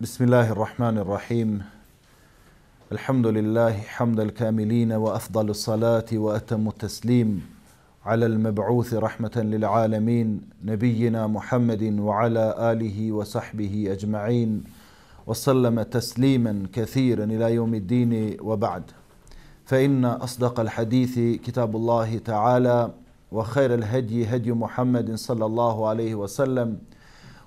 بسم الله الرحمن الرحيم الحمد لله حمد الكاملين وافضل الصلاه واتم التسليم على المبعوث رحمه للعالمين نبينا محمد وعلى اله وصحبه اجمعين وسلم تسليما كثيرا الى يوم الدين وبعد فان اصدق الحديث كتاب الله تعالى وخير الهدي هدي محمد صلى الله عليه وسلم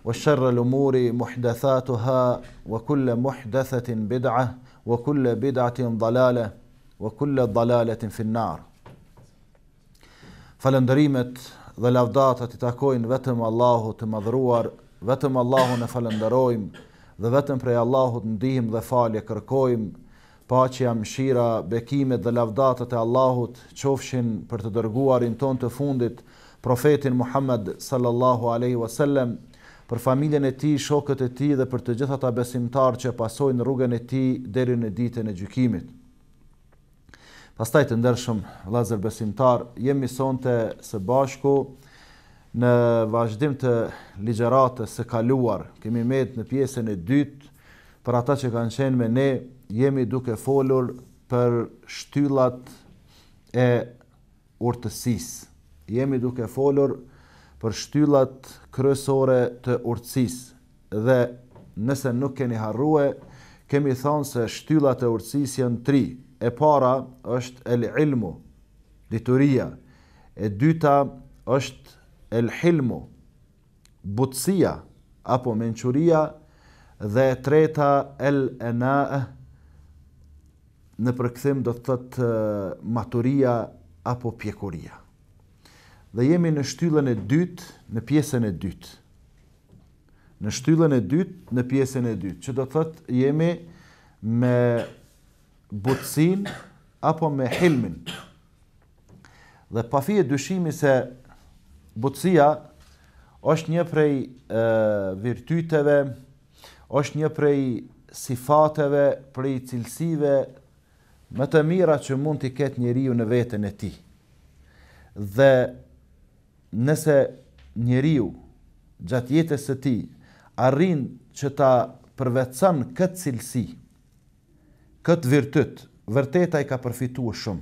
وشر الأمور محدثاتها وكل bid'a, بدعة وكل bid'atin ضلالة وكل ضلالة في النار Falëndërimet dhe lavdatat i takojnë vetëm Allahu të madhruar, vetëm Allahu në falëndërojmë dhe vetëm prej Allahu të ndihim dhe falje kërkojmë, pa që jam shira bekimet dhe lavdatat e Allahu të qofshin për të dërguarin ton të fundit, profetin Muhammed sallallahu aleyhi wasallam, për familjen e ti, shokët e ti dhe për të gjitha ta besimtar që pasojnë rrugën e ti deri në ditën e gjykimit. Pastaj të ndershëm, lazer besimtar, jemi sonte së bashku në vazhdim të ligjeratës së kaluar, kemi metë në pjesën e dytë, për ata që kanë qenë me ne, jemi duke folur për shtyllat e urtësis. Jemi duke folur për shtyllat kryesore të urtësisë dhe nëse nuk keni harruar kemi thonë se shtyllat e urtësisë janë tri. E para është el ilmu, dituria. E dyta është el hilmu, butësia apo menquria dhe e treta el ena në përkëthim do të thëtë maturia apo pjekuria dhe jemi në shtyllën e dytë, në pjesën e dytë. Në shtyllën e dytë, në pjesën e dytë. Që do të thëtë jemi me butësin apo me helmin. Dhe pa fi e dyshimi se butësia është një prej e, virtyteve, është një prej sifateve, prej cilësive më të mira që mund t'i ketë njeriu në vetën e ti. Dhe nëse njeriu gjatë jetës së tij arrin që ta përvetson këtë cilësi, këtë virtyt, vërtet ai ka përfituar shumë.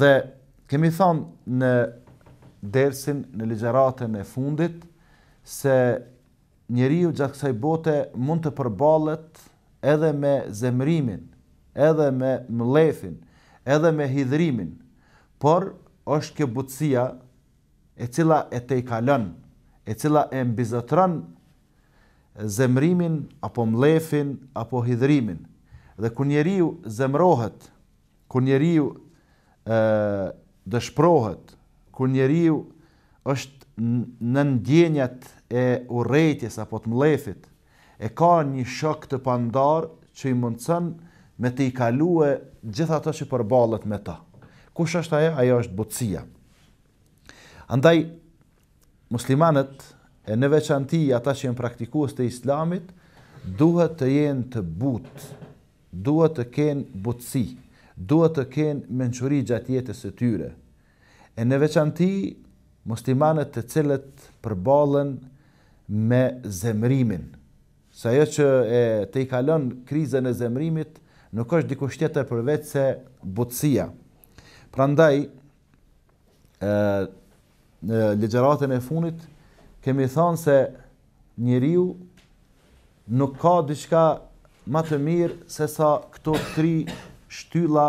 Dhe kemi thënë në dersin, në ligjëratën e fundit se njeriu gjatë kësaj bote mund të përballet edhe me zemrimin, edhe me mlefin, edhe me hidhrimin, por është kjo butësia e cila e te i kalën, e cila e mbizotran zemrimin, apo mlefin, apo hidrimin. Dhe kër njeri ju zemrohet, kër njeri ju dëshprohet, kër njeri ju është në ndjenjat e urejtjes, apo të mlefit, e ka një shok të pandar që i mundësën me të i kalue gjitha të që përbalet me ta. Kush është ajo? Ajo është butësia. Andaj, muslimanët e në veçanti ata që jenë praktikuës të islamit, duhet të jenë të butë, duhet të kenë butësi, duhet të kenë menqëri gjatë jetës e tyre. E në veçanti, muslimanët të cilët përbalën me zemrimin. Sa jo që e te i kalon krizën e zemrimit, nuk është diku shtjetër përvecë se butësia. Prandaj, e, në legjeratën e funit, kemi thonë se njeriu nuk ka diçka ma të mirë se sa këto tri shtylla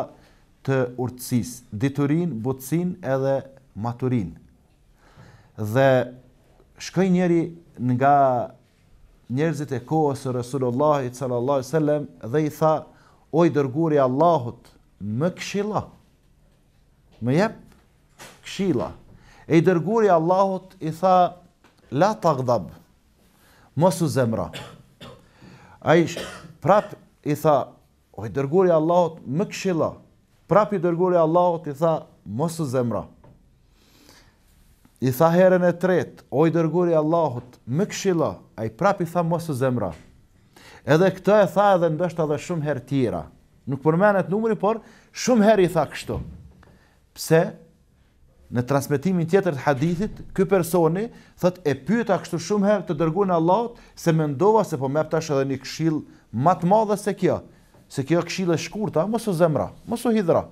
të urtësis, diturin, butësin edhe maturin. Dhe shkoi njeri nga njerëzit e kohës e Resulullahit sallallahu sallam dhe i tha, oj dërguri Allahut, më këshillo. më jep këshila, E i dërguri Allahot i tha, la të gëdhab, mosu zemra. A i prap i tha, o i dërguri Allahot më këshila, prap i dërguri Allahot i tha, mosu zemra. I tha herën e tret, o i dërguri Allahot më këshila, a i prap i tha, mosu zemra. Edhe këto e tha edhe në dështë edhe shumë her tira. Nuk përmenet numëri, por shumë her i tha kështu. Pse? Pse? në transmetimin tjetër të hadithit, ky personi thotë e pyeta kështu shumë herë të dërguën Allahut se mendova se po mëp edhe një këshill më të madh se kjo, se kjo këshill është shkurtë, mos u zemra, mos u hidhra.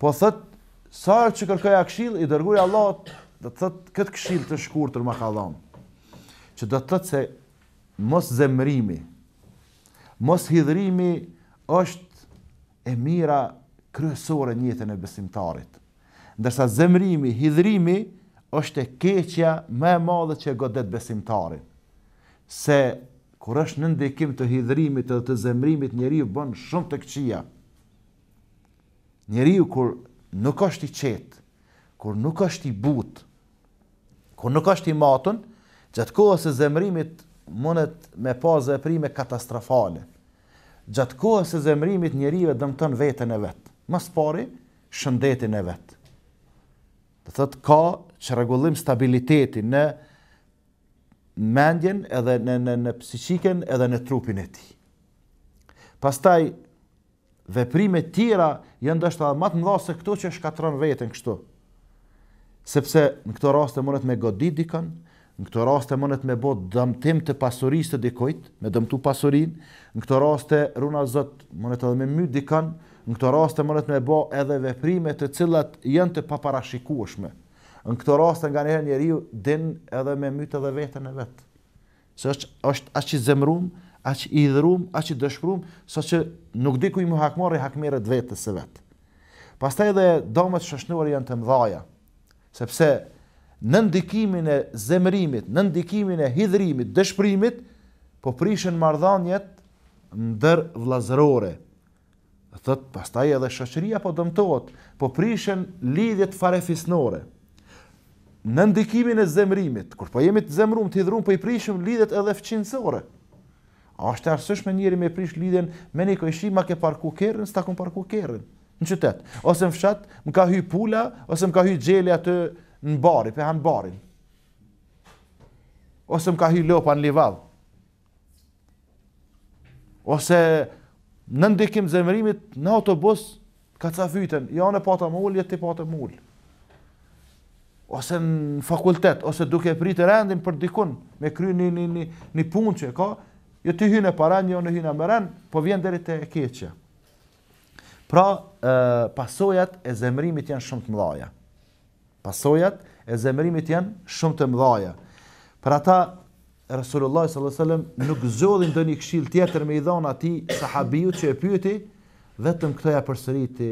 Po thotë sa herë që kërkoja këshill i dërguaj Allahut, do të thotë këtë këshill të shkurtër më ka dhënë. Që do të thotë se mos zemrimi, mos hidhrimi është e mira kryesore njëtën jetën e besimtarit. Ndërsa zemrimi, hidhrimi është e keqja më e madhe që godet besimtarin. Se kur është në ndikim të hidhrimit dhe të zemrimit, njeriu bën shumë të këqija. Njeriu kur nuk është i qetë, kur nuk është i butë, kur nuk është i matën, gjatë kohës së zemrimit mundet me pazë e prime katastrofale. Gjatë kohës së zemrimit njeriu e dëmton veten e vet. Mas pari, shëndetin e vetë. Dhe thëtë ka që regullim stabilitetin në mendjen edhe në, në, në psikiken edhe në trupin e ti. Pastaj, veprime tjera jëndë është edhe matë mdo se këto që shkatron vetën kështu. Sepse në këto raste mundet me godit dikën, në këto raste mundet me botë dëmtim të pasurisë të dikojt, me dëmtu pasurin, në këto raste runa zëtë mundet edhe me my dikën, në këto raste mundet me bë edhe veprime të cilat janë të paparashikueshme. Në këto raste nganjëherë njeriu din edhe me myt edhe veten e vet. Se është është aq i zemrum, aq i dhrum, aq i dëshpërum, saqë nuk di ku i mohakmorri hakmerët vetes së vet. Pastaj edhe domat shoshnuar janë të mdhaja. Sepse në ndikimin e zemrimit, në ndikimin e hidhrimit, dëshpërimit, po prishën marrëdhëniet ndër vllazërore thot pastaj edhe shoqëria po dëmtohet, po prishën lidhjet farefisnore. Në ndikimin e zemrimit, kur po jemi të zemruar të dhrum po i prishim lidhet edhe fëqinësore. A është e arsyeshme njëri me prish lidhen me një koishi ma ke parku kerrën, s'ta kum parku kerrën në qytet, ose në fshat, më ka hy pula, ose më ka hy xheli atë në bar, pe han barin. Ose më ka hy lopa në livad. Ose në ndikim zemërimit në autobus, ka ca fytën, ja jo, në pata më ullë, jeti pata më ullë. Ose në fakultet, ose duke pritë rendin për dikun, me kry një, një, një, një pun që e ka, jo të hynë e paren, jo në hynë e mëren, po vjen dherit e keqe. Pra, e, pasojat e zemërimit janë shumë të mdhaja. Pasojat e zemërimit janë shumë të mdhaja. Pra ta, Rasulullah wasallam nuk zodhin të një tjetër me i dhon ati sahabiju që e pyeti, vetëm këtoja përsëriti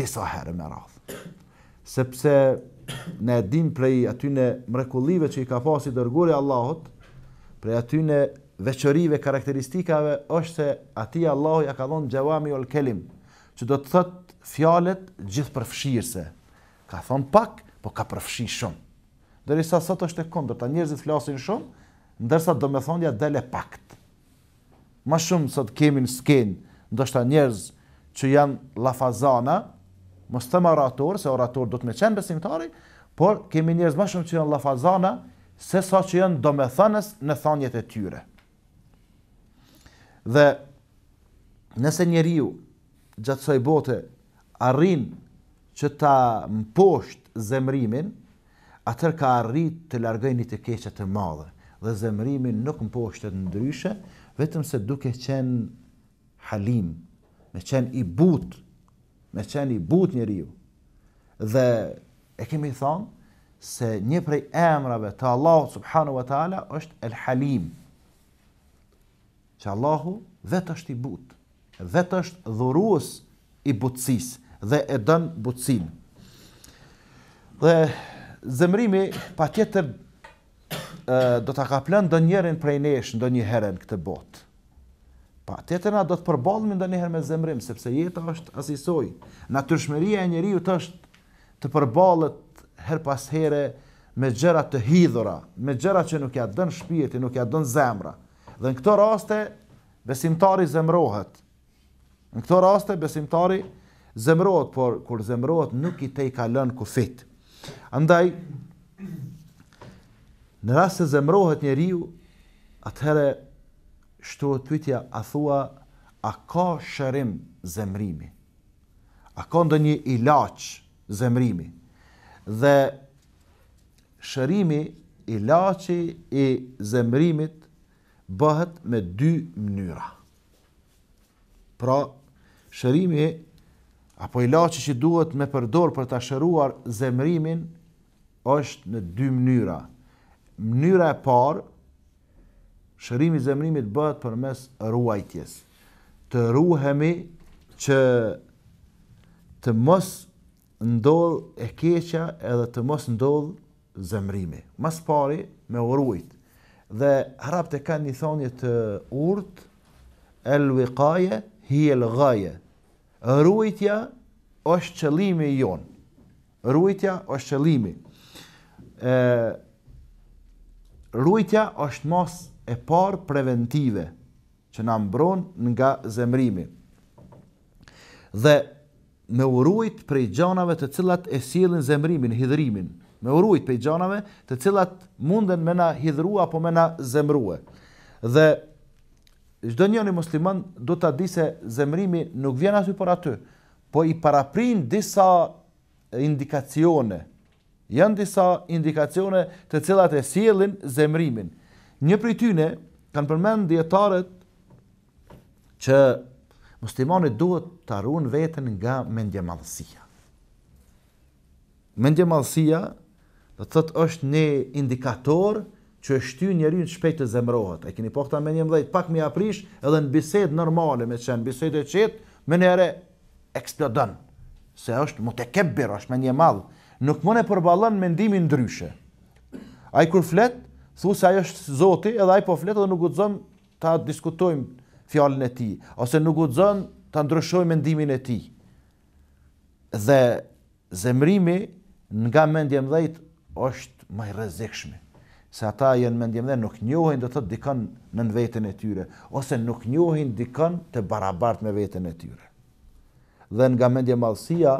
disa herë me radhë. Sepse ne edhim prej aty në mrekullive që i ka pasi dërguri Allahot, prej aty në veqërive karakteristikave, është se ati Allah ja ka dhënë gjewami o që do të thëtë fjalet gjithë përfshirëse. Ka thonë pak, po ka përfshirë shumë. Dërisa sot është e kondër, ta njerëzit flasin shumë, ndërsa do me thonja dele pakt. Ma shumë sot kemi në sken, ndoshta njerëz që janë lafazana, mos të më orator, se orator do të me qenë besimtari, por kemi njerëz ma shumë që janë lafazana, se sa që janë do me thënës në thanjet e tyre. Dhe nëse njeriu gjatësoj bote arrin që ta mposht zemrimin, atër ka arrit të largëjnit të keqet të madhe dhe zemrimi nuk më po është ndryshe, vetëm se duke qenë halim, me qenë i but, me qenë i but një riu. Dhe e kemi thonë se një prej emrave të Allahu subhanu wa ta'ala është el halim, që Allahu vetë është i but, vetë është dhuruës i butësis dhe e dënë butësin. Dhe zemrimi pa tjetër do ta kaplën ndonjërin prej nesh ndonjëherë në këtë botë. Pa, tjetër do të përballemi ndonjëherë me zemrim sepse jeta është asisoj. Natyrshmëria e njeriu është të përballet her pas here me gjëra të hidhura, me gjëra që nuk ja dën shpirti, nuk ja dën zemra. Dhe në këto raste besimtari zemrohet. Në këto raste besimtari zemrohet, por kur zemrohet nuk i tej ka lënë kufit. Andaj Në rast se zemrohet njeriu, atëherë shtohet pyetja, a thua a ka shërim zemrimi? A ka ndonjë ilaç zemrimi? Dhe shërimi, ilaçi i zemrimit bëhet me dy mënyra. Pra, shërimi apo ilaçi që duhet me përdor për ta shëruar zemrimin është në dy mënyra mënyra e parë shërimi i zemrimit bëhet përmes ruajtjes. Të ruhemi që të mos ndodh e keqja edhe të mos ndodh zemrimi. Mas pari me urujt. Dhe harapt kanë ka një thonje të urt, el wiqaya hi el ghaya. Rujtja është qëlimi jonë. Rujtja është qëlimi. E, rujtja është mos e parë preventive që na mbron nga zemrimi. Dhe me urujt prej gjanave të cilat e sjellin zemrimin, hidhrimin, me urujt prej gjanave të cilat munden me na hidhru apo me na zemrua. Dhe çdo njëni musliman do ta di se zemrimi nuk vjen aty por aty, po i paraprin disa indikacione, janë disa indikacione të cilat e sjellin zemrimin. Një prej tyre kanë përmend dietarët që muslimani duhet të ruan veten nga mendjemadhësia. mallësia, do të thotë është një indikator që shtyn njerin shpejt të zemrohet. Ai keni po këta mendje mbyllë, pak më aprish edhe në bisedë normale me çan bisedë të çet, më nëre eksplodon. Se është mutekebbir, është mendje madh nuk mund e përballon mendimin ndryshe. Ai kur flet, thuaj se ai është Zoti, edhe ai po flet dhe nuk guxon ta diskutojmë fjalën e tij, ose nuk guxon ta ndryshojmë mendimin e tij. Dhe zemrimi nga mendja e mëdhtë është më i rrezikshëm se ata janë mendjem dhe nuk njohin do të thotë dikon në vetën e tyre ose nuk njohin dikon të barabart me vetën e tyre. Dhe nga mendje mallësia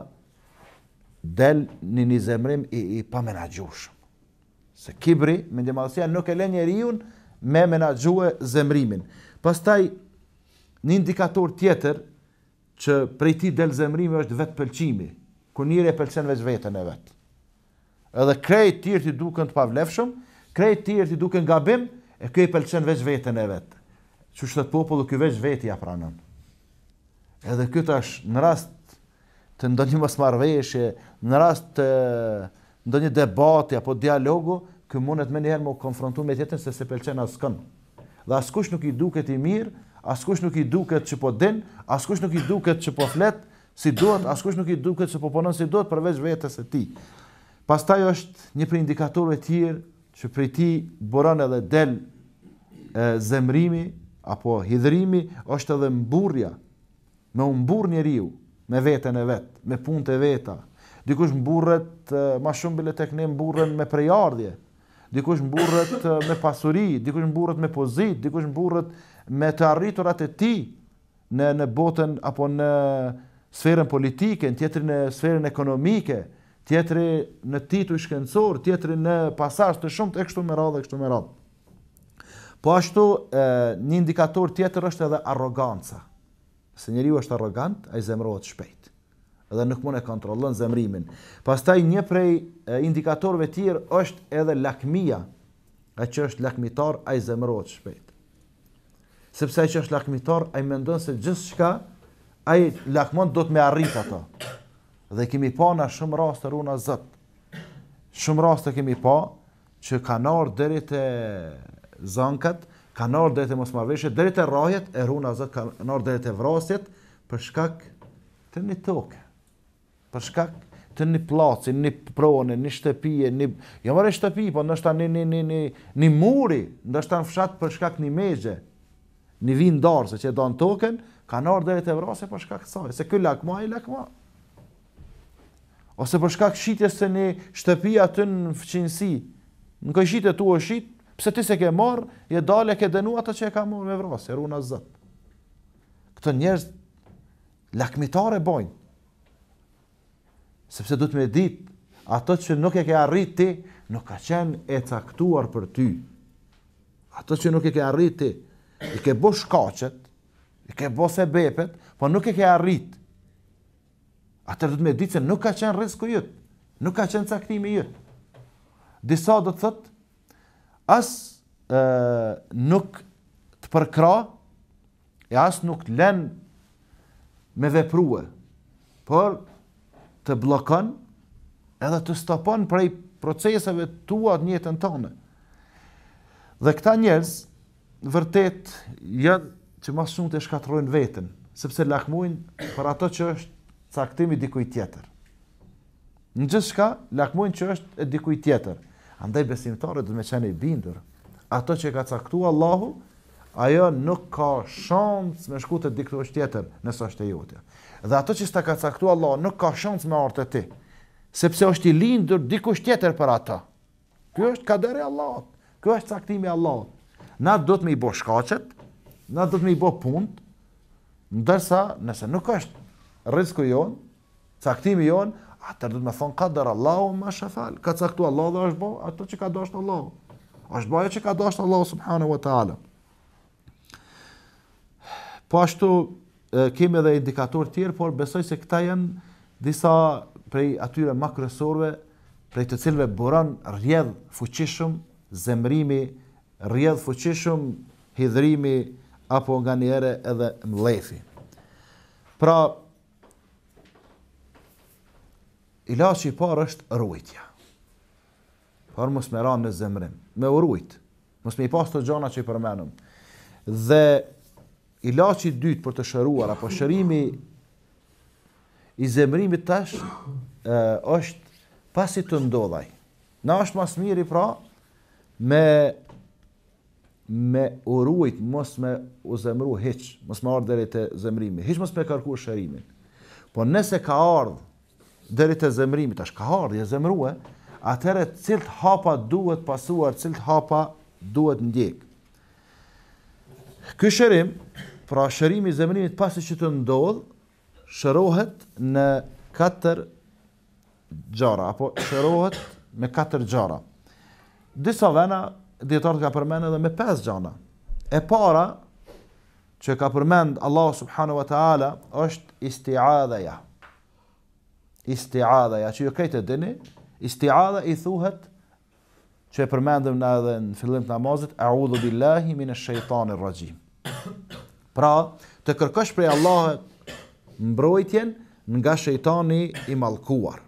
del një një zemrim i, i pa menagjushëm. Se kibri, me një madhësia, nuk e le një rion me menagjue zemrimin. Pastaj, një indikator tjetër, që prej ti del zemrimi është vetë pëlqimi, ku njëri e pëlqen veç vetën e vetë. Edhe krejt tjërë ti duken të pavlefshëm, krejt tjërë ti duken gabim, e kjo i pëlqen veç vetën e vetë. Që shtetë popullu kjo veç vetë ja apranën. Edhe kjo tash në rast të ndonjë një mësë marveshje, në rast të ndonjë debati apo dialogu, kë mundet me njerë më konfrontu me tjetën se se pelqen asë kënë. Dhe asë kush nuk i duket i mirë, asë kush nuk i duket që po din, asë kush nuk i duket që po flet, si duhet, asë kush nuk i duket që po ponon si duhet përveç vetës e ti. Pas taj është një për indikatorve tjirë që për ti boran edhe del e, zemrimi apo hidrimi, është edhe mburja, me umbur njeriu, me veten e vet, me punët e veta. Dikush mburret më shumë bile tek ne mburren me prejardhje. Dikush mburret me pasuri, dikush mburret me pozit, dikush mburret me të arriturat e tij në në botën apo në sferën politike, në tjetrin në sferën ekonomike, tjetri në tituj shkencor, tjetri në pasazh të shumtë të kështu me radhë kështu me radhë. Po ashtu, e, një indikator tjetër është edhe arroganca. Se njeri u është arrogant, a i zemrohet shpejt. Edhe nuk mund e kontrollon zemrimin. Pastaj një prej indikatorëve të tjerë është edhe lakmia. A që është lakmitar, a i zemrohet shpejt. Sepse a që është lakmitar, a i mendon se gjithë shka, a i lakmon do të me arrit ato. Dhe kemi pa në shumë raste runa zëtë. Shumë raste kemi pa që kanar deri e zankat, ka nërë dhe të mos marveshje, dhe të e runa zët ka nërë dhe të vrasjet, për shkak të një toke, për shkak të një placin, një prone, një shtëpije, një, jo mërë e shtëpi, po nështë ta një, një, një, një, një muri, nështë ta në fshat për shkak një mejgje, një vinë darë, se që e do në token, ka nërë dhe të vrasje për shkak të sajë, se këj lakma, i lakma. Ose për shkak shqitjes të një shtëpia të në fëqinsi, në këj e Pse ti se ke marr, je dalë ke dënu ato që e ka marrë me vras, e runa Zot. Këto njerëz lakmitare bojnë. Sepse duhet me dit, ato që nuk e ke arrit ti, nuk ka qenë e caktuar për ty. Ato që nuk e ke arrit ti, i ke bo shkacet, i ke bo se bepet, po nuk e ke arrit. Ato duhet me dit se nuk ka qenë rrezku i jot, nuk ka qenë caktimi i jot. Disa do të thotë as e, nuk të përkra e as nuk len me veprue, por të blokon edhe të stopon prej proceseve tua të njëtën tonë. Dhe këta njerëz, vërtet, janë që ma shumë të shkatrojnë vetën, sepse lakmujnë për ato që është caktimi dikuj tjetër. Në gjithë shka, lakmujnë që është e dikuj tjetër. Andaj besimtarët dhe me qene i bindur, Ato që ka caktuar Allahu, ajo nuk ka shansë me shku të diktu është tjetër nësë është e jote. Dhe ato që s'ta ka caktuar Allahu, nuk ka shansë me artë ti. Sepse është i lindur diku është tjetër për ata. Kjo është kadere Allahut. Kjo është caktimi Allahut. Na do të me i bo shkacet, na do të me i bo punë ndërsa nëse nuk është risku jon, caktimi jonë, atër du të me thonë kader Allahu ma shafal, ka caktu Allahu dhe është bo, atër që ka dashtë Allahu, është bo e që ka dashtë Allahu subhanu wa ta'ala. Po ashtu, kemi edhe indikator tjerë, por besoj se këta jenë disa prej atyre ma prej të cilve buran rjedh fuqishëm, zemrimi, rjedh fuqishëm, hidrimi, apo nga njere edhe mlefi. Pra, Ilaci i parë është rujtja. Por mos më ranë në zemrën, më urujt. Mos më i pas të gjona që i përmenëm. Dhe ilaci i dytë për të shëruar apo shërimi i zemrimit tash ë, është pasi të ndodhaj. Na është më smiri pra me me urujt mos më u zemru hiç, mos më ardhë deri te zemrimi, hiç mos më kërkuar shërimin. Po nëse ka ardhur deri te zemrimi tash ka ardhje zemrue atëre cilt hapa duhet pasuar cilt hapa duhet ndjek ky shërim pra shërimi i zemrimit pasi që të ndodh shërohet në katër gjara, apo shërohet me katër gjara. Disa vena, djetarët ka përmend edhe me pes gjana. E para, që ka përmend Allah subhanu wa ta'ala, është istia dhe ja istiada, ja që ju jo këjtë e dini, istiada i thuhet, që e përmendëm në edhe në fillim të namazit, a billahi min e shëjtanir rajim. Pra, të kërkësh prej Allahet mbrojtjen nga shëjtani i malkuar.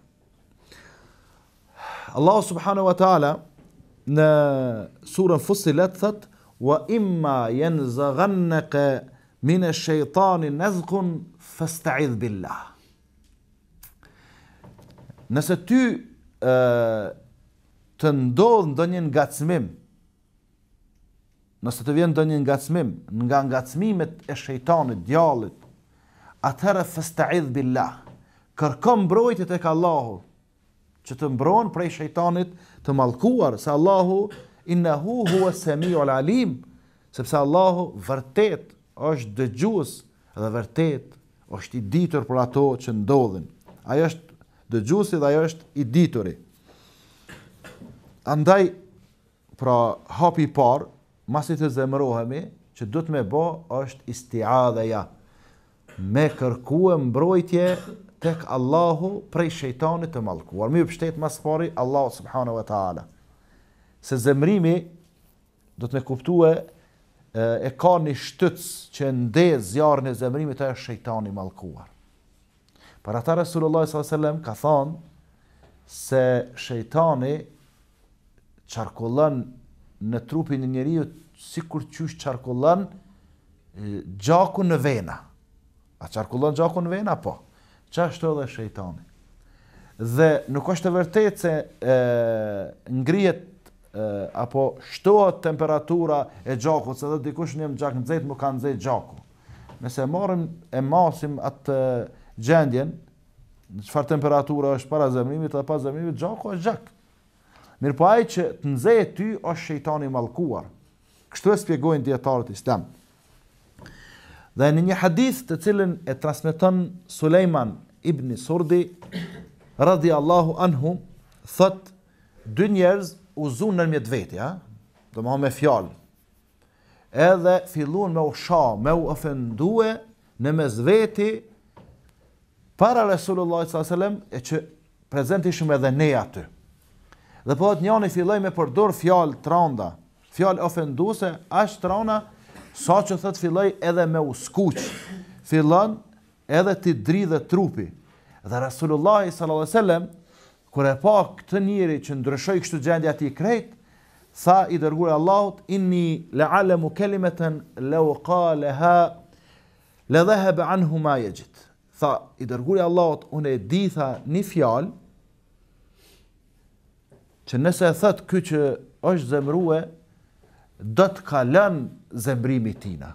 Allah subhanahu wa ta'ala në surën Fussilet thot: "Wa imma yanzaghannaka min ash-shaytani nazghun fasta'idh billah." nëse ty e, të ndodhë ndë një nga cmim, nëse të vjen ndë një nga cmim, nga nga cmimet e shejtanit, djallit, atërë fësta idhë billah, kërkom brojtit e ka Allahu, që të mbron prej shejtanit të malkuar, se Allahu innahu hua semi ol sepse Allahu vërtet është dëgjus dhe vërtet është i ditur për ato që ndodhin. Ajo është dëgjusi dhe ajo është i dituri. Andaj, pra hapi par, masit të zemrohemi, që du të me bo është ja. me kërkuem mbrojtje tek Allahu prej shejtanit të malkuar. Mi pështetë mas pari, Allahu subhanahu wa ta'ala. Se zemrimi, du të me kuptue, e ka një shtëcë që ndezë jarën e zemrimit, të e shejtani malkuar. Për ata Resulullah s.a.s. ka thonë se shejtani qarkullën në trupin e njeri si kur qysh qarkullën gjaku në vena. A qarkullën gjaku në vena? Po. Qa është edhe shejtani? Dhe nuk është të vërtet se e, ngrijet apo shtohet temperatura e gjaku, se dhe dikush njëm gjak në zetë më kanë zetë gjaku. Nëse marim, e masim atë gjendjen, në qëfar temperatura është para zemrimit dhe pas zemrimit, gjako është gjak. Mirë po ajë që të nëzeje ty është shejtani malkuar. Kështu e spjegojnë djetarët islam. Dhe në një hadith të cilin e transmiton Suleiman ibn Surdi, radhi Allahu anhu, thët, dy njerëz u zunë nërmjet vetë, vetja, do më ha me fjalë, edhe fillun me u shah, me u ofendue në mes veti, para Resulullah s.a.s. e që prezent ishëm edhe ne aty. Dhe po atë një filloj me përdur fjallë të randa, fjallë ofendu ashtë të sa që thët filloj edhe me uskuq, fillon edhe të dri dhe trupi. Dhe Resulullah s.a.s. kër e pa këtë njëri që ndryshoj kështu gjendja ti krejt, tha i dërgurë Allahut, inni le alemu kelimeten le u kaleha, le anhu ma e tha i dërguri Allahot, unë e di tha një fjalë, që nëse e thëtë ky që është zemruë, do të kalën zemrimi tina.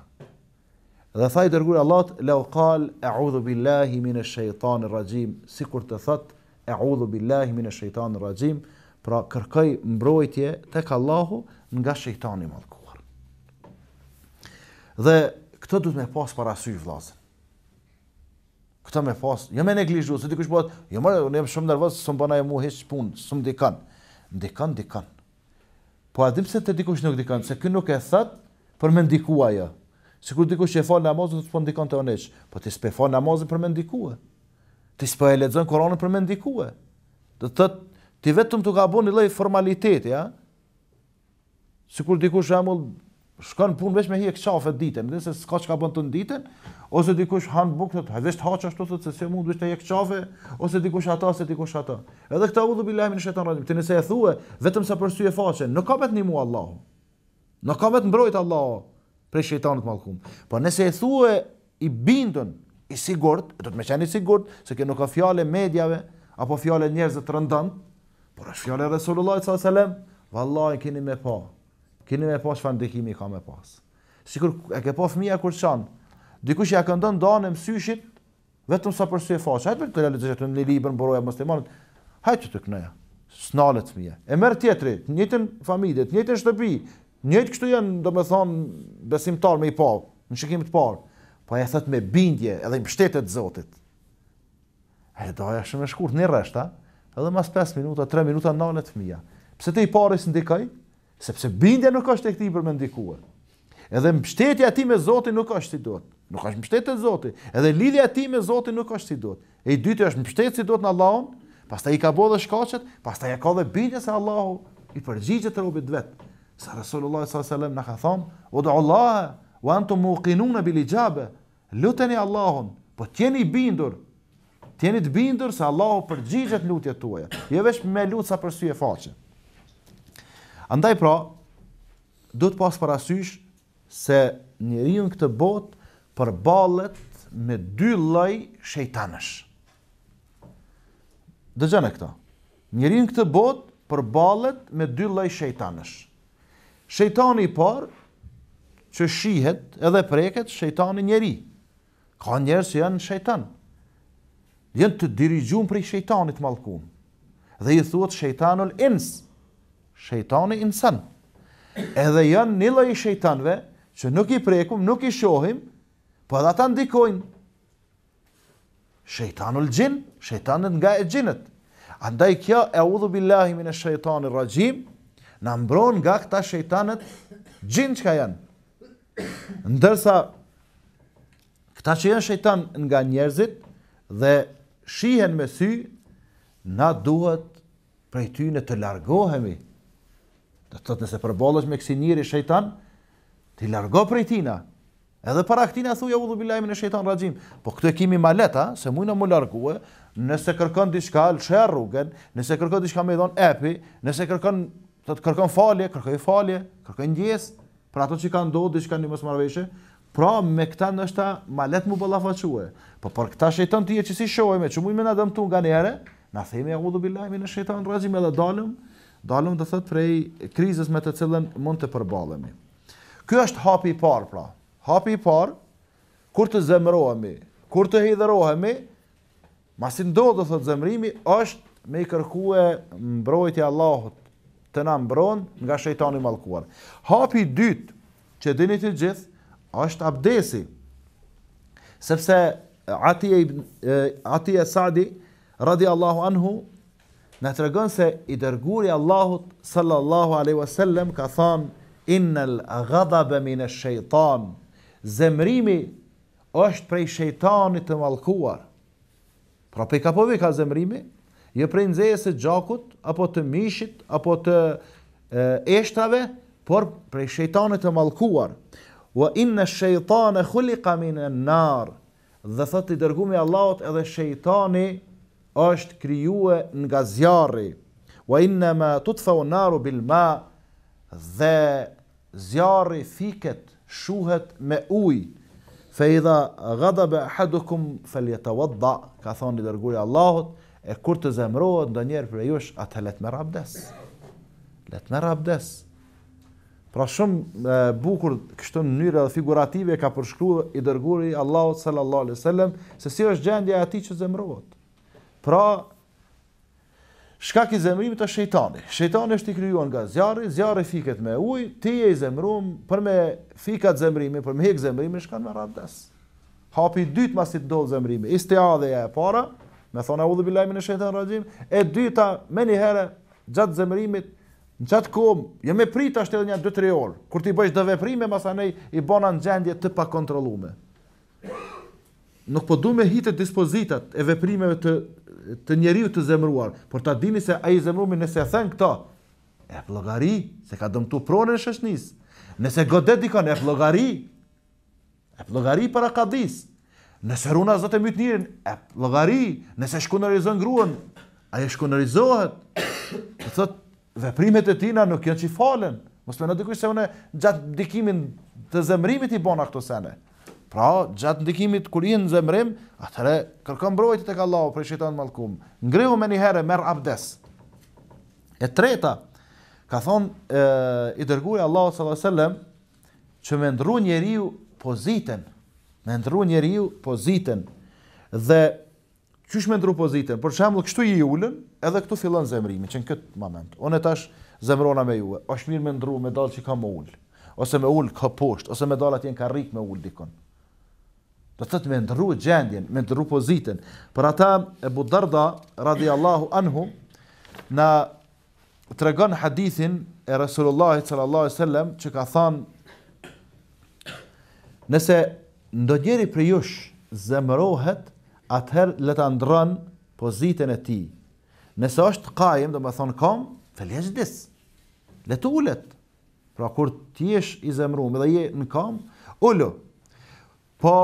Dhe tha i dërguri Allahot, leo kal, e udhu billahi mine shëjtan e rajim, si kur të thëtë, e udhu billahi mine shëjtan e rajim, pra kërkaj mbrojtje tek Allahu nga shëjtan i madhkuar. Dhe këtë du të me pasë parasysh vlasën këta me pas, jam jo e neglizhu, se dikush bëhet, jo më, unë jam shumë nervoz, s'm bëna e muhë punë, s'u dikon. Dikon, dikon. Po a dim se te dikush nuk dikon, se kë nuk e thot, për më ndiku ajo. Sikur dikush që fal namazin, s'po ndikon te onesh, po ti s'po fal namazin për më ndikuë. Ti s'po e lexon Kur'anin për më ndikuë. Do të thot ti vetëm të ka një lloj formaliteti, ja? Sikur dikush jamull, shkon punë veç me hi qafë ditën, nëse s'ka çka bën të ditën, ose dikush han bukë, thotë, "Hajde të haç ashtu thotë se se mund vetë të jek qafë, ose dikush ata se dikush ata." Edhe këtë udhë bilahi në shetan radhim, ti nëse e thua vetëm sa për sy e façe, nuk ka vetë ndihmu Allahu. Nuk ka vetë mbrojt Allahu prej shejtanit mallkum. Po nëse e thua i bindën, i sigurt, do të më i sigurt se kë nuk ka fjalë mediave apo fjalë njerëzve të rëndom, por është fjalë Resulullah sallallahu alaihi wasallam, vallahi keni më pa. Keni me pas çfarë ndikimi ka me pas. Sikur e ke pa fëmia kur çon. Dikush ja këndon donë msyshit vetëm sa për sy e fash. Hajt vetë lezë të në librin buroja mos të Hajt të knejë. Snalet fëmia. E merr tjetri, të njëjtën familje, të njëjtën shtëpi. Njëjt këtu janë domethën besimtar me i pa. Në shikim të parë, po ja thot me bindje edhe i mbështetet Zotit. E doja shumë e shkurt në rreshta, edhe mas 5 minuta, 3 minuta nalet fëmia. Pse ti i parë s'ndikoj? sepse bindja nuk është e këti për me ndikuar. Edhe mbështetja e ti me Zotin nuk është si duhet. Nuk është mbështetje e Edhe lidhja e ti me Zotin nuk është si duhet. E i dytë është mbështetja si duhet në Allahun, pastaj i ka bo dhe shkaqet, pastaj e ka dhe bindja se Allahu i përgjigjet robit vet. Sa Rasulullah sallallahu alaihi wasallam na ka thon, "Udu Allah wa antum muqinun në bilijabe, Luteni Allahun, po t'jeni bindur. T'jeni të bindur se Allahu përgjigjet lutjet tuaja. Jo vetëm me lutsa për sy e faqe. Andaj pra, do të pasë parasysh se njeri në këtë botë për balet me dy loj shejtanësh. Dë gjene këta. Njeri në këtë botë për balet me dy loj shejtanësh. Shejtani parë që shihet edhe preket shejtani njeri. Ka njerë që janë shejtan. Jënë të dirigjum për i shejtanit malkum. Dhe i thuat shejtanul insë shejtani insan. Edhe janë një lloj shejtanëve që nuk i prekum, nuk i shohim, po edhe ata ndikojnë. Shejtanul xhin, shejtanët nga e xhinët. Andaj kjo e udhu billahi min e shëjtani rajim, në mbron nga këta shëjtanët gjinë që ka janë. Ndërsa, këta që janë shejtan nga njerëzit dhe shihen me sy, na duhet prej ty në të largohemi, Do të thotë nëse përballesh me kësi njëri shejtan, ti largo prej tij na. Edhe para këtij na thuaj udhul minash me shejtan rajim. Po këtë kemi maleta se mua na mo largue, nëse kërkon diçka al shë rrugën, nëse kërkon diçka më dhon epi, nëse kërkon do të kërkon falje, kërkoj falje, kërkoj ndjes, për ato që kanë ndodhur diçka në mos marrveshje, pra me këta ndoshta malet mu më Po por këta shejton ti e çesi shohim, çu mua më na dëmtu nganjëherë, na themi udhul bilaj me shejtan rajim edhe dalëm dalëm dhe thëtë, prej krizës me të cilën mund të përbalemi. Ky është hapi i parë pra. Hapi i parë, kur të zemrohemi, kur të hidhërohemi, masi do, dhe thëtë, zemrimi, është me i kërkue mbrojtja Allahut të na mbron nga shejtani malkuar. Hapi dytë që dini të gjithë është abdesi. Sepse ati e, ati e Sadi radi Allahu anhu Në të regon se i dërguri Allahut sallallahu aleyhi wasallam ka than innel agadabemin e shëjtan zemrimi është prej shëjtanit të malkuar pra pe ka povi ka zemrimi jë jo prej nëzhejës e gjakut apo të mishit apo të e, eshtave por prej shëjtanit të malkuar wa inna shejtan e khulika e nar dhe thët i dërgumi Allahut edhe shejtani është krijuar nga zjarri. Wa inna ma tudfa an-naru bil ma dha zjarri fiket shuhet me ujë. Fa idha ghadaba ahadukum falyatawadda ka thon i dërguari Allahut e kur të zemrohet ndonjëherë për ju atë let me rabdes. Let me rabdes. Pra shumë e, bukur kështu në mënyrë edhe figurative ka përshkruar i dërguari Allahut sallallahu alaihi wasallam se si është gjendja e atij që zemrohet. Pra, shkak i zemrimit është shejtani. Shejtani është i krijuar nga zjarri, zjarri fiket me ujë, ti je i zemruar për me fikat zemrimi, për me hek zemrimi shkan me radhës. Hapi i dytë masi të dozë zemrimi, istiadha e para, me thonë udhë bilaj me shejtan rajim e dyta me një herë gjatë zemrimit Në qatë komë, jë jo me pritë ashtë edhe një 2-3 orë, kur t'i bëjsh dëve prime, masa nej i bona në gjendje të pakontrolume. Nuk po du me hitet dispozitat e veprimeve të të njeriu të zemëruar, por ta dini se ai zemrumi nëse e thën këto, e vllogari, se ka dëmtu pronën e shoqnis. Nëse godet dikon e vllogari, e vllogari para kadis. Nëse runa zotë mbyt njërin, e vllogari, nëse shkundërizon gruan, ai shkundërizohet. Do thot veprimet e tina nuk janë çifalen. Mos më na dikush se unë gjatë dikimin të zemrimit i bona këto sene. Pra, gjatë ndikimit kur i në zemrim, atëre, kërkom brojtë të këllahu për i shqitanë malkum. Ngrihu me njëherë, merë abdes. E treta, ka thonë, i dërgujë Allah s.a.s. që me ndru njeriu pozitën. Me ndru njeriu pozitën. Dhe, që shme ndru pozitën? Por që kështu i ullën, edhe këtu fillon zemrimi, që në këtë moment. One tash zemrona me juve. O shmir me ndru me dalë që ka më ullë. Ose me ullë ka poshtë. Ose me dalë atjen ka rikë me ullë dikonë. Do të thotë me ndru gjendjen, me ndru pozitën. Për ata e Budarda radiallahu anhu na tregon hadithin e Resulullah sallallahu alaihi wasallam që ka thënë nëse ndonjëri prej jush zemërohet, atëherë le ta ndron pozitën e tij. Nëse është qaim, do të thonë kom, falëj dis. Le të ulet. Pra kur ti je i zemëruar dhe je në kom, ulo. Po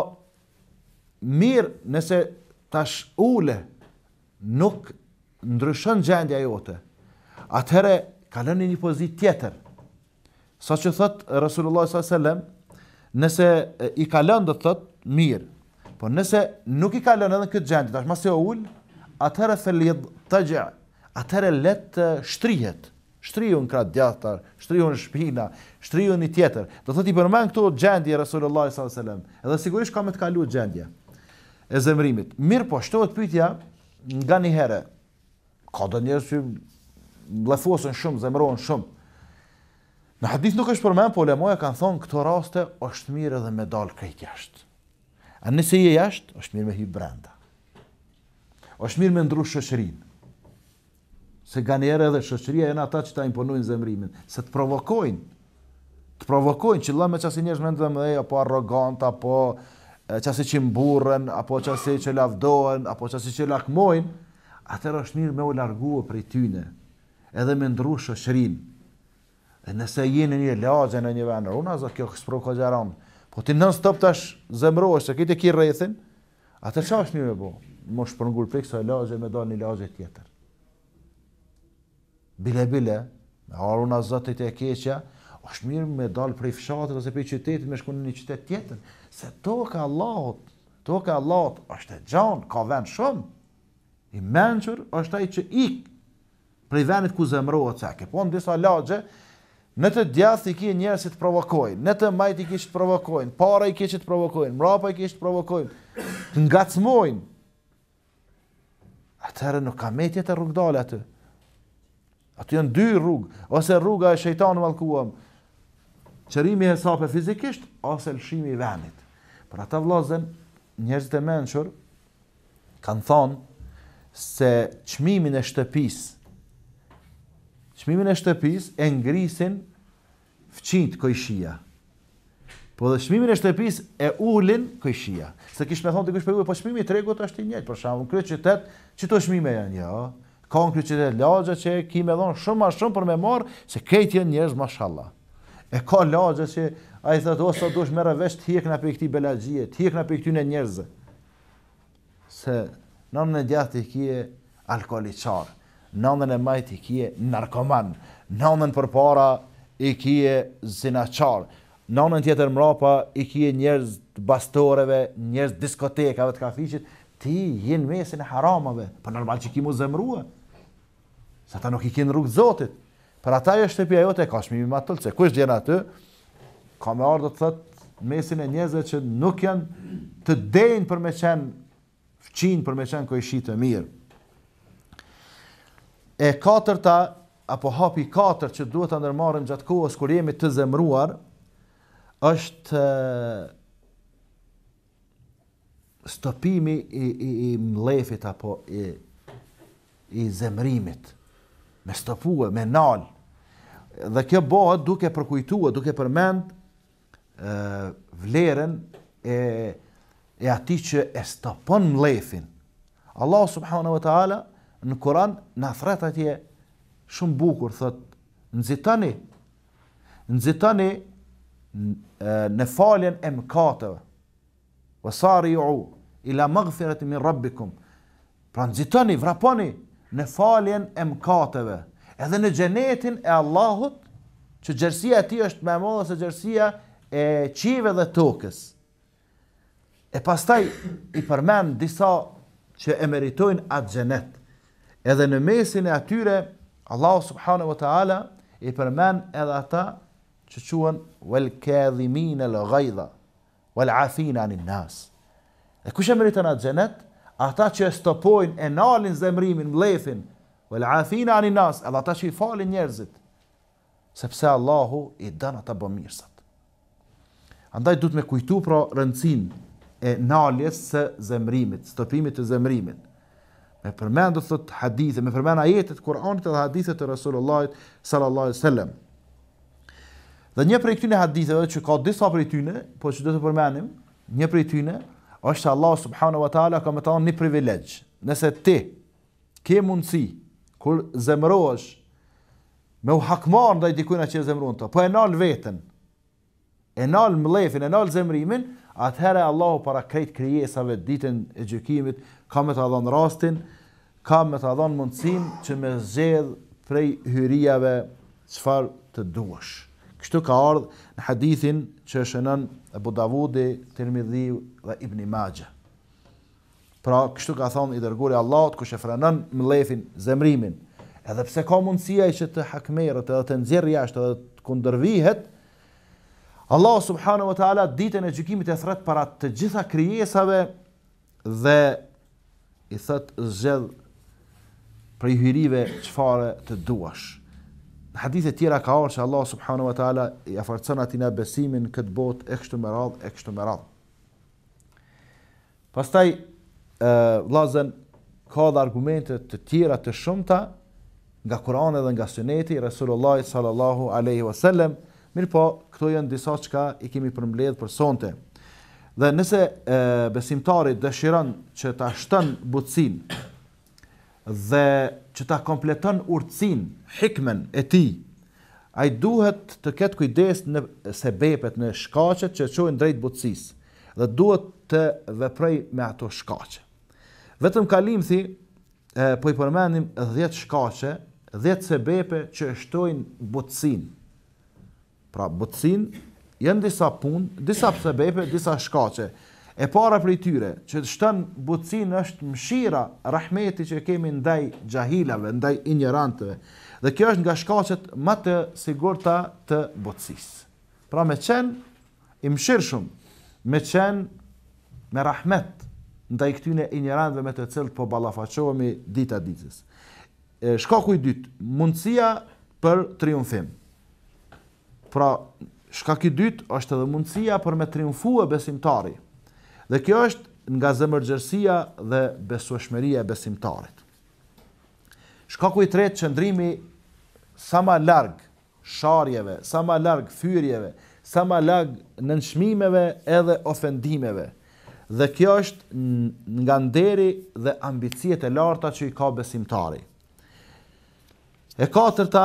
Mirë nëse tash ule, nuk ndryshën gjendja jote. Atëherë, kalën një pozit tjetër. Sa që thëtë Rasulullah s.a.s. Nëse i kalën dhe thëtë, mirë. Por nëse nuk i kalën edhe këtë gjendja, tash mos e ule, atëherë fëllidh të Atëherë letë shtrihet. Shtrihu në kratë djatar, shtrihu në shpina, shtrihu një tjetër. Dhe thëtë i përmen këtu gjendje Rasulullah s.a.s. Edhe sigurisht ka me të kalu gjendje e zemrimit. Mirë po, shtohet pytja nga një herë. Ka dhe njërë që lefosën shumë, zemrohen shumë. Në hadith nuk është përmen, po le moja kanë thonë, këto raste është mirë edhe me dalë kajtë jashtë. A nëse je jashtë, është mirë me hi brenda. është mirë me ndru shëshërinë. Se nga njerë edhe shëqëria e në ata që ta imponujnë zemrimin. Se të provokojnë. Të provokojnë që la me qasë njerës me ndëmë dhe, apo arroganta, apo qasi që mburën, apo qasi që lavdojnë, apo qasi që lakmojnë, atër është mirë me u larguë për i tyne, edhe me ndru shëshrin. Dhe nëse jeni një lagje në një vendër, unë azo kjo kësë pro po ti nën stop tash zemrojës që kiti ki rrethin, atër qa është mirë me bo? Më shpërngur për i kësa lagje me do një lagje tjetër. Bile, bile, me arun azo të keqja, është mirë me dalë për i ose për i qytetit me shkunë një qytet tjetër se tokë Allahot, tokë Allahot është e gjanë, ka venë shumë, i menqër është ai që ikë prej venit ku zemrohet seke, po në disa lagje, në të djathë i kje njërë si të provokojnë, në të majt i kje që të provokojnë, para i kje që të provokojnë, mrapa i kje që të provokojnë, të ngacmojnë, atërë nuk ka e rrugdale atë, atë janë dy rrugë, ose rruga e shejtanë malkuam, qërimi e sape fizikisht, ose lëshimi i venit, Pra ta vlazen, njerëzit e menqër, kanë thonë se qmimin e shtëpis, qmimin e shtëpis e ngrisin fqit këjshia. Po dhe shmimin e shtëpis e ulin këjshia. Se kishë me thonë të kishë për ju, po shmimi të regot është i njëtë, për shumë në kërë qytet, që të shmime janë, jo, ka në kërë qytet lagja që ki me thonë shumë ma shumë për me marë, se kejtë janë njerëz, mashallah. E ka lagja që A i thëtë, o, sa dush mërë vesh të hik në për këti belagjie, të hik në për këtyne njerëzë. Se nëmën e djathë të hikje alkoholiqarë, nëmën e majtë të hikje narkomanë, nëmën për para i kje zinaqarë, nëmën tjetër mrapa i kje njerëz bastoreve, njerëz diskotekave të kafishit, ti jenë mesin e haramave, për po normal që ki mu zemrua, se ta nuk i kje në rrugë zotit. Për ata e shtëpia jote, ka shmimi matëllë, se kush djena të, ka me ardhë të thëtë mesin e njëzëve që nuk janë të dejnë për me qenë fqinë për me qenë kojë shi të mirë. E katërta, apo hapi katër që duhet të nërmarën gjatë kohës kur jemi të zemruar, është stopimi i, i, i mlefit apo i, i zemrimit, me stopua, me nalë. Dhe kjo bëhet duke përkujtuar, duke përmend vlerën e e ati që e stopon mlefin. Allah subhanahu wa ta'ala në Koran në thret atje shumë bukur, thot, nëzitani, nëzitani në faljen e mkateve, vësari ju, ila mëgëfirët i mi rabbikum, pra nëzitani, vraponi, në faljen e mkateve, edhe në gjenetin e Allahut, që gjersia ti është me modhe se gjersia e qive dhe tokës. E pastaj i përmen disa që e meritojnë atë gjenet. Edhe në mesin e atyre, Allah subhanu wa ta'ala i përmen edhe ata që quen wal kadhimin e lëgajdha, wal afina një nas. E kush e meritojnë atë gjenet? Ata që e stopojnë, e nalin zemrimin, mlefin, vel afina anin nas, edhe ata që i falin njerëzit, sepse Allahu i dënë ata bëmirësat. Andaj duhet me kujtu pra rëndësin e naljes së zemrimit, stopimit të zemrimit. Me përmend do thot hadithe, me përmend ajetet Kur'anit dhe hadithet të Resulullahit sallallahu alaihi wasallam. Dhe një prej këtyre haditheve që ka disa prej tyre, po që do të përmenim, një prej tyre është se Allah subhanahu wa taala ka më thonë një privilegj. Nëse ti ke mundësi kur zemrohesh me u hakmar ndaj dikujt që zemron të, po e veten, e nal mlefin, e nal zemrimin, atëherë Allahu para krejt krijesave ditën e gjykimit ka me ta dhënë rastin, ka me ta dhënë mundësin që me zgjedh prej hyrjeve çfarë të duash. Kështu ka ardhur në hadithin që shënon Abu Davudi, Tirmidhi dhe Ibn Majah. Pra, kështu ka thonë i dërguri Allahut, kush e frenon mlefin, zemrimin, edhe pse ka mundësia që të hakmerët edhe të nxjerr jashtë edhe të kundërvihet, Allah subhanahu wa taala ditën e gjykimit e thret para të gjitha krijesave dhe i thot për i hyrive çfarë të duash. Në hadithe tjera ka orë që Allah subhanahu wa taala i afërcon atina besimin këtë botë e kështu me radh e kështu me radh. Pastaj ë vllazën ka dhe argumente të tjera të shumta nga Kurani dhe nga Suneti Resulullah sallallahu alaihi wasallam Mirë po, këto janë disa ka i kemi përmledhë për sonte. Dhe nëse e, besimtari dëshiran që ta shtën butësin dhe që ta kompleton urëcin, hikmen e ti, a i duhet të ketë kujdes në sebepet, në shkacet që qojnë drejt butësis dhe duhet të veprej me ato shkacet. Vetëm kalim thi, po i përmenim 10 shkacet, 10 sebepe që shtojnë butësin, Pra, botësin, jenë disa punë, disa pësebepe, disa shkace. E para për i tyre, që shton botësin është mshira, rahmeti që kemi ndaj gjahilave, ndaj injerantëve. Dhe kjo është nga shkacet më të sigurta të botësis. Pra, me qenë, i mshirë shumë, me qenë, me rahmet, ndaj këtyre injerantëve me të cilët po balafachohemi dita ditës. Shkaku i dytë, mundësia për triumfimë. Pra, shkak i dytë është edhe mundësia për me triumfuë besimtari. Dhe kjo është nga zemërgjërsia dhe besueshmeria e besimtarit. Shkaku i tretë që ndrimi sa ma largë sharjeve, sa ma largë fyrjeve, sa ma largë nënshmimeve edhe ofendimeve. Dhe kjo është nga nderi dhe ambicijet e larta që i ka besimtari. E katërta,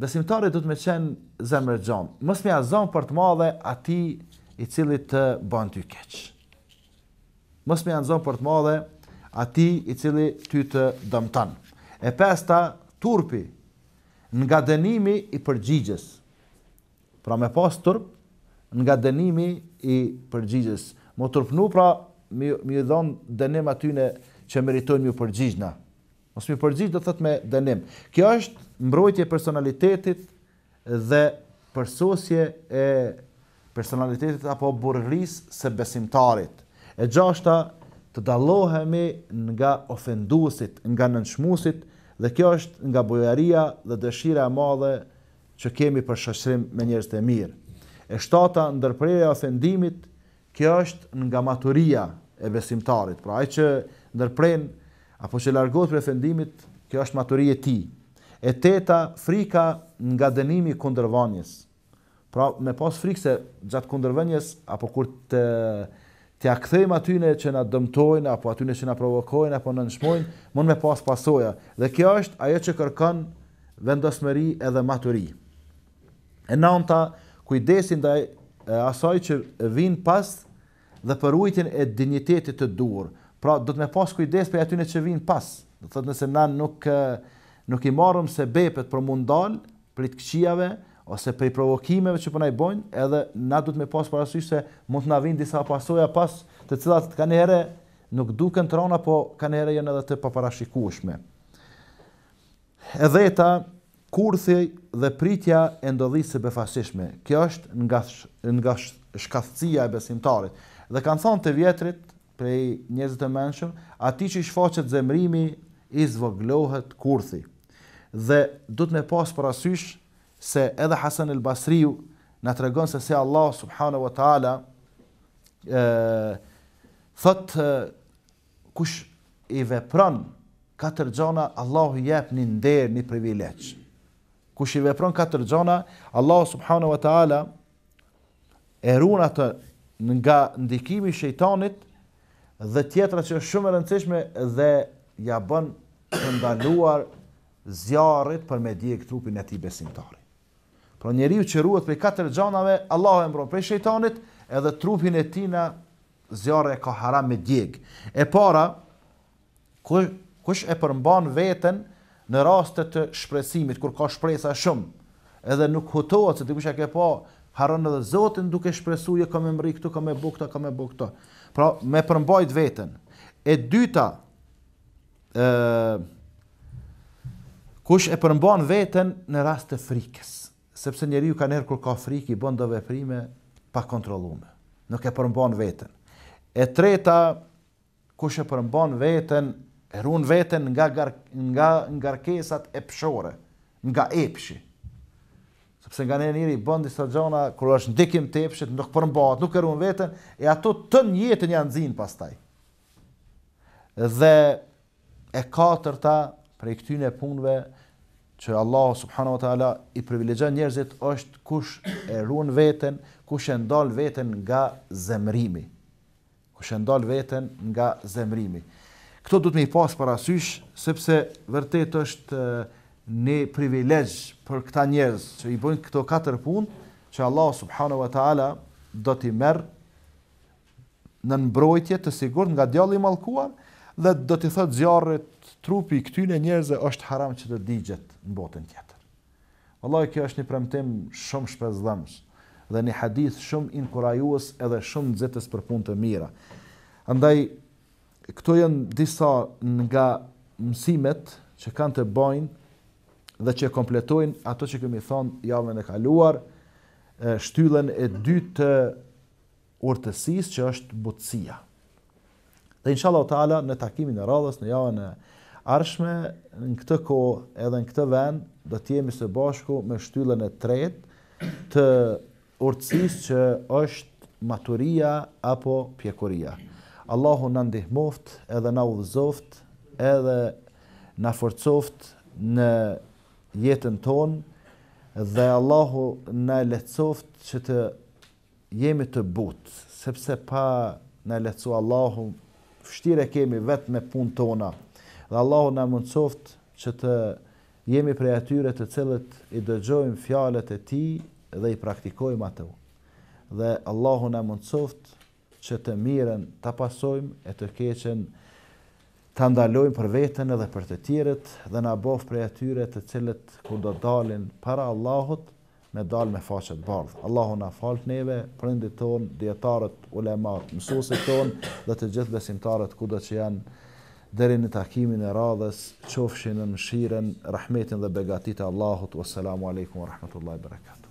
besimtari do të me qenë zemre gjonë. Mës me a zonë për të madhe ati i cili të bën ty keqë. Mos me a zonë për të madhe ati i cili ty të dëmton. E pesta, turpi, nga dënimi i përgjigjës. Pra me pas turp, nga dënimi i përgjigjës. Mo turpnu pra, mi, më dhonë dënim aty që meritojnë më përgjigjëna. Mos mi përgjig do thot me dënim. Kjo është mbrojtje e personalitetit dhe përsosje e personalitetit apo burrëris së besimtarit. E gjashta, të dallohemi nga ofenduesit, nga nënçmuesit dhe kjo është nga bojaria dhe dëshira e madhe që kemi për shoqërim me njerëz të mirë. E shtata ndërprerja e ofendimit, kjo është nga maturia e besimtarit. Pra ai që ndërpren apo që largohet prej fendimit, kjo është maturie e tij. E teta, frika nga dënimi i kundërvënjes. Pra, me pas frikë se gjatë kundërvënjes apo kur të të ja atyne që na dëmtojnë apo atyne që na provokojnë apo në nënshmojnë, mund me pas pasoja. Dhe kjo është ajo që kërkon vendosmëri edhe maturi. E nënta, kujdesi ndaj asaj që vinë pas dhe për ujtin e dignitetit të durë. Pra do të më pas kujdes për aty në që vijnë pas. Do thotë nëse na nuk nuk i marrëm se bepet për mund dal për të këqijave ose për provokimeve që po na i bojnë, edhe na duhet më pas parasysh se mund të na vijnë disa pasoja pas të cilat kanë herë nuk duken të rona, po kanë herë janë edhe të paparashikueshme. E dheta, kurthi dhe pritja e ndodhisë befasishme. Kjo është nga, nga shkathësia e besimtarit. Dhe kanë thonë të vjetrit, prej njerëzve të aty që i shfaqet zemrimi i zvoglohet kurthi. Dhe do të më pas parasysh se edhe Hasan el Basriu na tregon se se Allah subhanahu wa taala ë thot e, kush i vepron katër xhona Allahu jep një nder, një privilegj. Kush i vepron katër xhona, Allahu subhanahu wa taala e ruan atë nga ndikimi i shejtanit dhe tjetra që është shumë e rëndësishme dhe ja bën të ndaluar zjarrit për me djeg trupin e tij besimtarit. Pra njeriu që ruhet prej katër xhanave, Allahu e mbron prej shejtanit, edhe trupin e tij na zjarri e ka haram me djeg. E para kush kush e përmban veten në raste të shpresimit kur ka shpresa shumë, edhe nuk hutohet se dikush e ka pa harron edhe Zotin duke shpresuar, kam mri këtu, kam më bukta, kam më bukta pra me përmbajt vetën. E dyta, e, kush e përmban vetën në rast të frikës, sepse njeri ju ka nërë kur ka frikë, i bëndë dëve prime, pa kontrolume, nuk e përmban vetën. E treta, kush e përmban vetën, e run vetën nga, gar, nga, nga ngarkesat e pëshore, nga epshi, pse nga njëri bën disa gjona kur është ndikim tepshit, nuk përmbahet, nuk e ruan veten e ato të njëjtën janë nxin pastaj. Dhe e katërta prej këtyn e punëve që Allah subhanahu wa taala i privilegjon njerëzit është kush e ruan veten, kush e ndal veten nga zemrimi. Kush e ndal veten nga zemrimi. Këto duhet më i pas parasysh sepse vërtet është një privilegj për këta njerëz që i bojnë këto katër punë që Allah subhanahu wa taala do t'i merr në mbrojtje të sigurt nga djalli i mallkuar dhe do t'i thotë zjarrit trupi i këtyn e njerëzve është haram që të digjet në botën tjetër. Wallahi kjo është një premtim shumë shpresëdhëmbës dhe një hadith shumë inkurajues edhe shumë nxitës për punë të mira. Andaj këto janë disa nga mësimet që kanë të bëjnë dhe që kompletojnë ato që kemi thonë javën e kaluar, shtyllën e dytë të urtësisë që është butësia. Dhe inshallah taala në takimin e radhës në javën e arshme, në këtë kohë edhe në këtë vend do të jemi së bashku me shtyllën e tretë të urtësisë që është maturia apo pjekuria. Allahu na ndihmoft, edhe na udhëzoft, edhe na forcoft në jetën tonë dhe Allahu na lehtësoft që të jemi të butë, sepse pa na lehtëso Allahu fështire kemi vetë me punë tona dhe Allahu na mundësoft që të jemi prej atyre të cilët i dëgjojmë fjalet e ti dhe i praktikojmë ato dhe Allahu na mundësoft që të miren të pasojmë e të keqen ta ndalojmë për veten edhe për të tjerët dhe na bof prej atyre të cilët kur do dalin para Allahut me dal me faqet bardh. Allahu na fal neve, prindit ton, dietarët, ulemat, mësuesit ton dhe të gjithë besimtarët kudo që janë deri në takimin e radhës, qofshin në mëshirën, rahmetin dhe begatit e Allahut. Wassalamu alaikum wa rahmatullahi wa barakatuh.